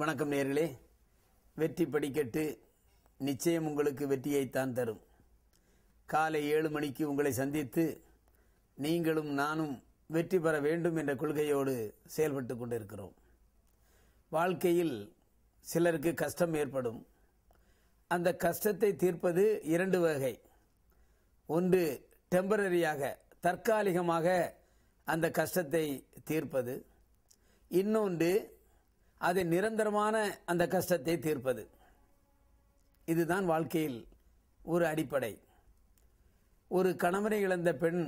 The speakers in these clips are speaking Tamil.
வணக்கம் நேர்களே வெற்றி படிக்கட்டு நிச்சயம் உங்களுக்கு வெற்றியைத்தான் தரும் காலை ஏழு மணிக்கு உங்களை சந்தித்து நீங்களும் நானும் வெற்றி பெற வேண்டும் என்ற கொள்கையோடு செயல்பட்டு கொண்டிருக்கிறோம் வாழ்க்கையில் சிலருக்கு கஷ்டம் ஏற்படும் அந்த கஷ்டத்தை தீர்ப்பது இரண்டு வகை ஒன்று டெம்பரரியாக தற்காலிகமாக அந்த கஷ்டத்தை தீர்ப்பது இன்னொன்று அது நிரந்தரமான அந்த கஷ்டத்தை தீர்ப்பது இதுதான் வாழ்க்கையில் ஒரு அடிப்படை ஒரு கணவனை இழந்த பெண்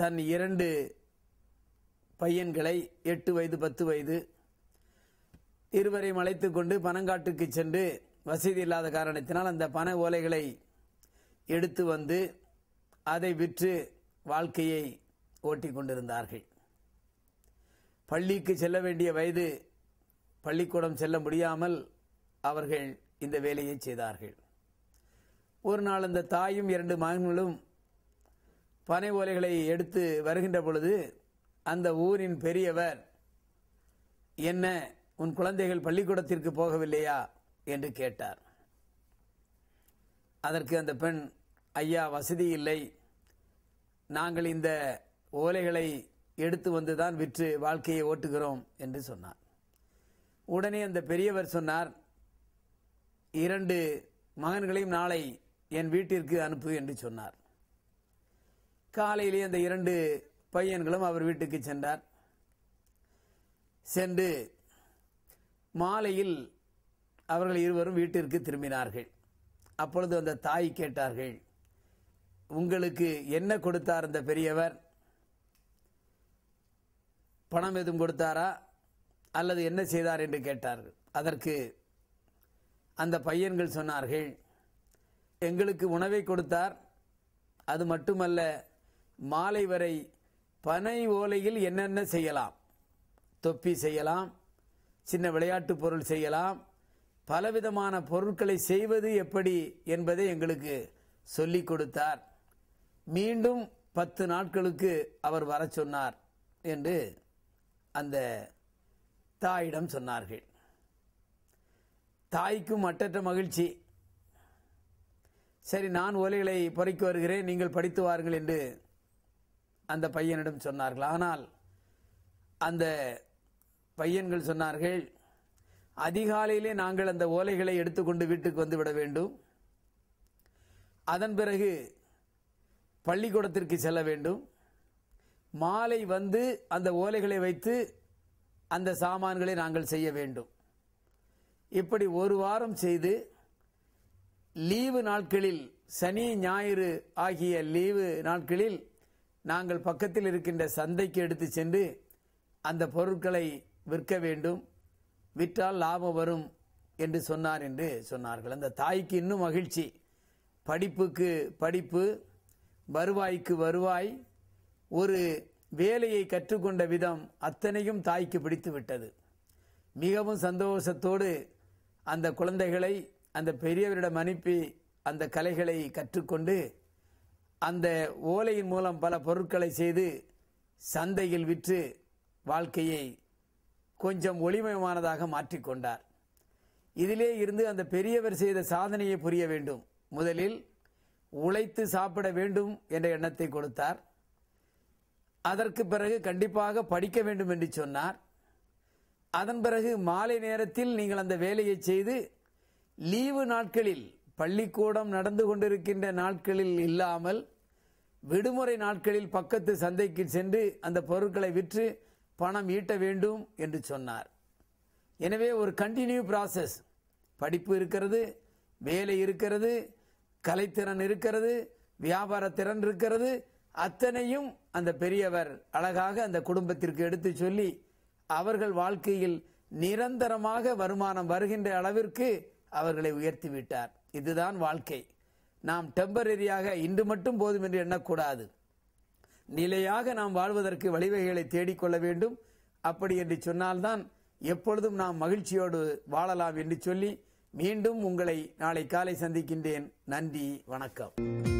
தன் இரண்டு பையன்களை எட்டு வயது பத்து வயது இருவரையும் அழைத்து கொண்டு பணங்காட்டுக்கு சென்று வசதி இல்லாத காரணத்தினால் அந்த பண ஓலைகளை எடுத்து வந்து அதை விற்று வாழ்க்கையை ஓட்டி கொண்டிருந்தார்கள் பள்ளிக்கு செல்ல வேண்டிய வயது பள்ளிக்கூடம் செல்ல முடியாமல் அவர்கள் இந்த வேலையை செய்தார்கள் ஒரு நாள் அந்த தாயும் இரண்டு மகன்களும் பனை ஓலைகளை எடுத்து வருகின்ற பொழுது அந்த ஊரின் பெரியவர் என்ன உன் குழந்தைகள் பள்ளிக்கூடத்திற்கு போகவில்லையா என்று கேட்டார் அதற்கு அந்த பெண் ஐயா வசதி இல்லை நாங்கள் இந்த ஓலைகளை எடுத்து வந்துதான் விற்று வாழ்க்கையை ஓட்டுகிறோம் என்று சொன்னார் உடனே அந்த பெரியவர் சொன்னார் இரண்டு மகன்களையும் நாளை என் வீட்டிற்கு அனுப்பு என்று சொன்னார் காலையிலே அந்த இரண்டு பையன்களும் அவர் வீட்டுக்கு சென்றார் சென்று மாலையில் அவர்கள் இருவரும் வீட்டிற்கு திரும்பினார்கள் அப்பொழுது அந்த தாய் கேட்டார்கள் உங்களுக்கு என்ன கொடுத்தார் அந்த பெரியவர் பணம் எதுவும் கொடுத்தாரா அல்லது என்ன செய்தார் என்று கேட்டார்கள் அதற்கு அந்த பையன்கள் சொன்னார்கள் எங்களுக்கு உணவை கொடுத்தார் அது மட்டுமல்ல மாலை வரை பனை ஓலையில் என்னென்ன செய்யலாம் தொப்பி செய்யலாம் சின்ன விளையாட்டு பொருள் செய்யலாம் பலவிதமான பொருட்களை செய்வது எப்படி என்பதை எங்களுக்கு சொல்லிக் கொடுத்தார் மீண்டும் பத்து நாட்களுக்கு அவர் வர சொன்னார் என்று அந்த தாயிடம் சொன்னார்கள் தாய்க்கும் மற்றற்ற மகிழ்ச்சி சரி நான் ஓலைகளை பொறைக்கு வருகிறேன் நீங்கள் படித்து வாருங்கள் என்று அந்த பையனிடம் சொன்னார்கள் ஆனால் அந்த பையன்கள் சொன்னார்கள் அதிகாலையிலே நாங்கள் அந்த ஓலைகளை எடுத்துக்கொண்டு வீட்டுக்கு வந்து விட வேண்டும் அதன் பிறகு பள்ளிக்கூடத்திற்கு செல்ல வேண்டும் மாலை வந்து அந்த ஓலைகளை வைத்து அந்த சாமான்களை நாங்கள் செய்ய வேண்டும் இப்படி ஒரு வாரம் செய்து லீவு நாட்களில் சனி ஞாயிறு ஆகிய லீவு நாட்களில் நாங்கள் பக்கத்தில் இருக்கின்ற சந்தைக்கு எடுத்து சென்று அந்த பொருட்களை விற்க வேண்டும் விற்றால் லாபம் வரும் என்று சொன்னார் என்று சொன்னார்கள் அந்த தாய்க்கு இன்னும் மகிழ்ச்சி படிப்புக்கு படிப்பு வருவாய்க்கு வருவாய் ஒரு வேலையை கற்றுக்கொண்ட விதம் அத்தனையும் தாய்க்கு பிடித்து விட்டது மிகவும் சந்தோஷத்தோடு அந்த குழந்தைகளை அந்த பெரியவரிடம் அனுப்பி அந்த கலைகளை கற்றுக்கொண்டு அந்த ஓலையின் மூலம் பல பொருட்களை செய்து சந்தையில் விற்று வாழ்க்கையை கொஞ்சம் ஒளிமயமானதாக மாற்றிக்கொண்டார் இதிலே இருந்து அந்த பெரியவர் செய்த சாதனையை புரிய வேண்டும் முதலில் உழைத்து சாப்பிட வேண்டும் என்ற எண்ணத்தை கொடுத்தார் அதற்கு பிறகு கண்டிப்பாக படிக்க வேண்டும் என்று சொன்னார் அதன் பிறகு மாலை நேரத்தில் நீங்கள் அந்த வேலையை செய்து லீவு நாட்களில் பள்ளிக்கூடம் நடந்து கொண்டிருக்கின்ற நாட்களில் இல்லாமல் விடுமுறை நாட்களில் பக்கத்து சந்தைக்கு சென்று அந்த பொருட்களை விற்று பணம் ஈட்ட வேண்டும் என்று சொன்னார் எனவே ஒரு கண்டினியூ ப்ராசஸ் படிப்பு இருக்கிறது வேலை இருக்கிறது கலைத்திறன் இருக்கிறது வியாபார திறன் இருக்கிறது அத்தனையும் அந்த பெரியவர் அழகாக அந்த குடும்பத்திற்கு எடுத்து சொல்லி அவர்கள் வாழ்க்கையில் நிரந்தரமாக வருமானம் வருகின்ற அளவிற்கு அவர்களை உயர்த்தி விட்டார் இதுதான் வாழ்க்கை நாம் டெம்பரரியாக இன்று மட்டும் போதும் என்று எண்ணக்கூடாது நிலையாக நாம் வாழ்வதற்கு வழிவகைகளை தேடிக்கொள்ள வேண்டும் அப்படி என்று சொன்னால்தான் எப்பொழுதும் நாம் மகிழ்ச்சியோடு வாழலாம் என்று சொல்லி மீண்டும் உங்களை நாளை காலை சந்திக்கின்றேன் நன்றி வணக்கம்